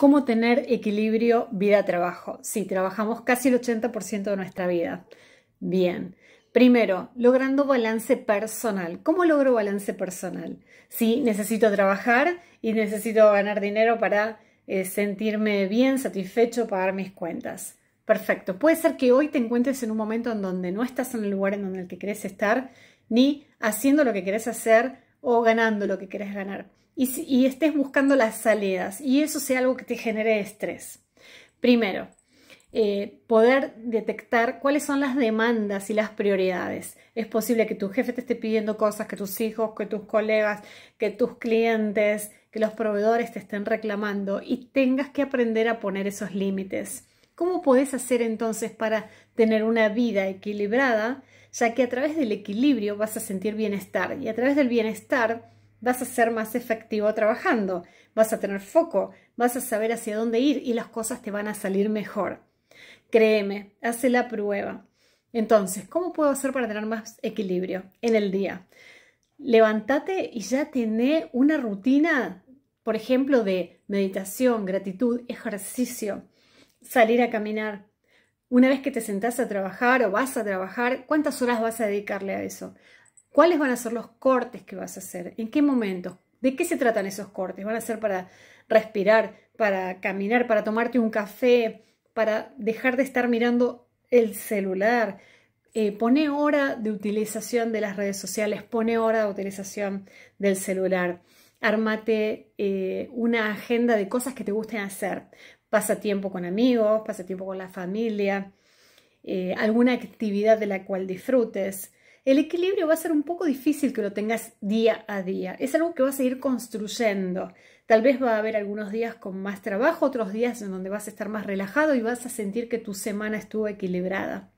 ¿Cómo tener equilibrio vida-trabajo? Si trabajamos casi el 80% de nuestra vida. Bien. Primero, logrando balance personal. ¿Cómo logro balance personal? Sí, necesito trabajar y necesito ganar dinero para eh, sentirme bien, satisfecho, pagar mis cuentas. Perfecto. Puede ser que hoy te encuentres en un momento en donde no estás en el lugar en donde el que querés estar, ni haciendo lo que querés hacer o ganando lo que querés ganar y, estés buscando las salidas y eso sea algo que te genere estrés. Primero, eh, poder detectar cuáles son las demandas y las prioridades. Es posible que tu jefe te esté pidiendo cosas, que tus hijos, que tus colegas, que tus clientes, que los proveedores te estén reclamando y tengas que aprender a poner esos límites. ¿Cómo puedes hacer entonces para tener una vida equilibrada? Ya que a través del equilibrio vas a sentir bienestar y a través del bienestar vas a ser más efectivo trabajando, vas a tener foco, vas a saber hacia dónde ir y las cosas te van a salir mejor. Créeme, hace la prueba. Entonces, ¿cómo puedo hacer para tener más equilibrio en el día? levántate y ya tené una rutina, por ejemplo, de meditación, gratitud, ejercicio, salir a caminar. Una vez que te sentás a trabajar o vas a trabajar, ¿cuántas horas vas a dedicarle a eso? cuáles van a ser los cortes que vas a hacer, en qué momento? de qué se tratan esos cortes. Van a ser para respirar, para caminar, para tomarte un café, para dejar de estar mirando el celular. Eh, pone hora de utilización de las redes sociales, pone hora de utilización del celular. Ármate eh, una agenda de cosas que te gusten hacer. Pasa tiempo con amigos, pasa tiempo con la familia, eh, alguna actividad de la cual disfrutes el equilibrio va a ser un poco difícil que lo tengas día a día. Es algo que vas a ir construyendo. Tal vez va a haber algunos días con más trabajo, otros días en donde vas a estar más relajado y vas a sentir que tu semana estuvo equilibrada.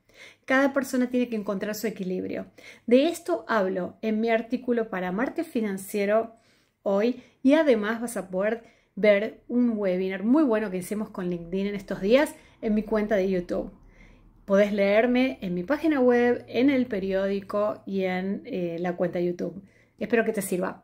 Cada persona tiene que encontrar su equilibrio. De esto hablo en mi artículo para Marte Financiero hoy y además vas a poder ver un webinar muy bueno que hicimos con LinkedIn en estos días en mi cuenta de YouTube podés leerme en mi página web, en el periódico y en eh, la cuenta de YouTube. Espero que te sirva.